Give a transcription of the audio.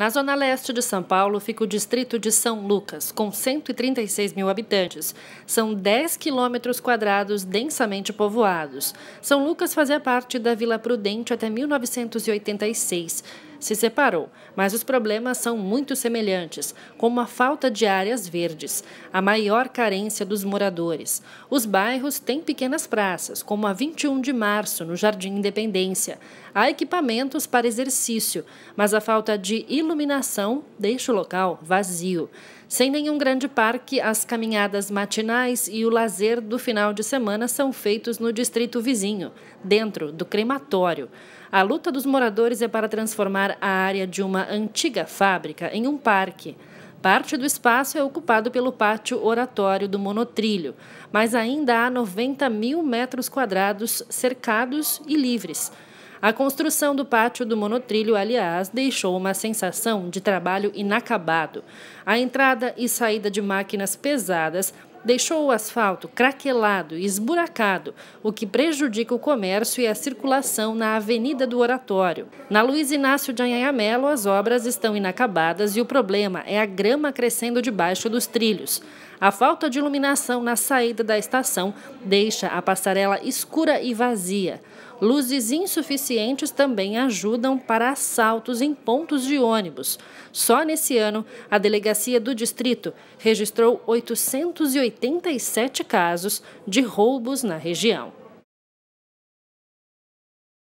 Na zona leste de São Paulo fica o distrito de São Lucas, com 136 mil habitantes. São 10 quilômetros quadrados densamente povoados. São Lucas fazia parte da Vila Prudente até 1986 se separou, mas os problemas são muito semelhantes, como a falta de áreas verdes, a maior carência dos moradores. Os bairros têm pequenas praças, como a 21 de março, no Jardim Independência. Há equipamentos para exercício, mas a falta de iluminação deixa o local vazio. Sem nenhum grande parque, as caminhadas matinais e o lazer do final de semana são feitos no distrito vizinho, dentro do crematório. A luta dos moradores é para transformar a área de uma antiga fábrica em um parque. Parte do espaço é ocupado pelo pátio oratório do monotrilho, mas ainda há 90 mil metros quadrados cercados e livres. A construção do pátio do monotrilho, aliás, deixou uma sensação de trabalho inacabado. A entrada e saída de máquinas pesadas deixou o asfalto craquelado e esburacado, o que prejudica o comércio e a circulação na Avenida do Oratório. Na Luiz Inácio de Anhanhamelo, as obras estão inacabadas e o problema é a grama crescendo debaixo dos trilhos. A falta de iluminação na saída da estação deixa a passarela escura e vazia. Luzes insuficientes também ajudam para assaltos em pontos de ônibus. Só nesse ano, a delegacia do distrito registrou 887 casos de roubos na região.